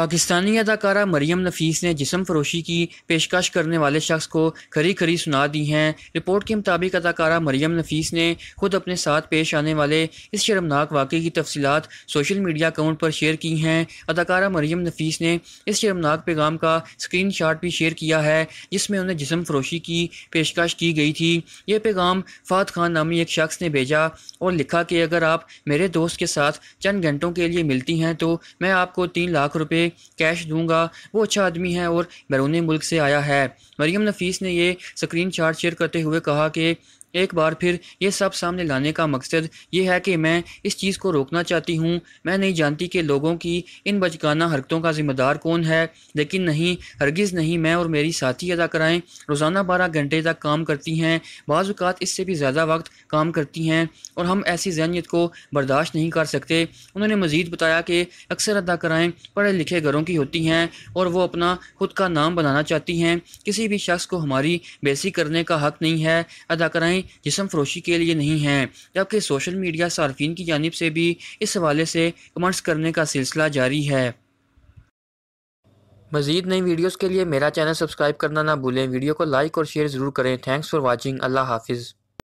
पाकिस्तानी अदाकारा मरियम नफीस ने जिसम फरोशी की पेशकश करने वाले शख्स को खरी खरी सुना दी हैं रिपोर्ट के मुताबिक अदाकारा मरियम नफीस ने खुद अपने साथ पेश आने वाले इस शर्मनाक वाक़े की तफसीत सोशल मीडिया अकाउंट पर शेयर की हैं अदाकारा मरियम नफीस ने इस शर्मनाक पैगाम का स्क्रीन शॉट भी शेयर किया है जिसमें उन्हें जिसम फरोशी की पेशकश की गई थी यह पैगाम फात खान नामी एक शख्स ने भेजा और लिखा कि अगर आप मेरे दोस्त के साथ चंद घंटों के लिए मिलती हैं तो मैं आपको तीन लाख रुपये कैश दूंगा वो अच्छा आदमी है और बैरून मुल्क से आया है मरीम नफीस ने ये स्क्रीन शेयर करते हुए कहा कि एक बार फिर ये सब सामने लाने का मकसद ये है कि मैं इस चीज़ को रोकना चाहती हूँ मैं नहीं जानती कि लोगों की इन बचकाना हरकतों का जिम्मेदार कौन है लेकिन नहीं हरगिज़ नहीं मैं और मेरी साथी अदा कराएँ रोज़ाना बारह घंटे तक काम करती हैं बाज़ात इससे भी ज़्यादा वक्त काम करती हैं और हम ऐसी जहनीत को बर्दाश्त नहीं कर सकते उन्होंने मज़ीद बताया कि अक्सर अदा कराएँ पढ़े लिखे घरों की होती हैं और वो अपना खुद का नाम बनाना चाहती हैं किसी भी शख्स को हमारी बेसी करने का हक नहीं है अदा कराएँ जिसम फरोशी के लिए नहीं हैं जबकि सोशल मीडिया सार्फिन की जानब से भी इस हवाले से कमेंट्स करने का सिलसिला जारी है मजीद नई वीडियोज के लिए मेरा चैनल सब्सक्राइब करना ना भूलें वीडियो को लाइक और शेयर ज़रूर करें थैंक्स फॉर वॉचिंग अल्लाह हाफिज़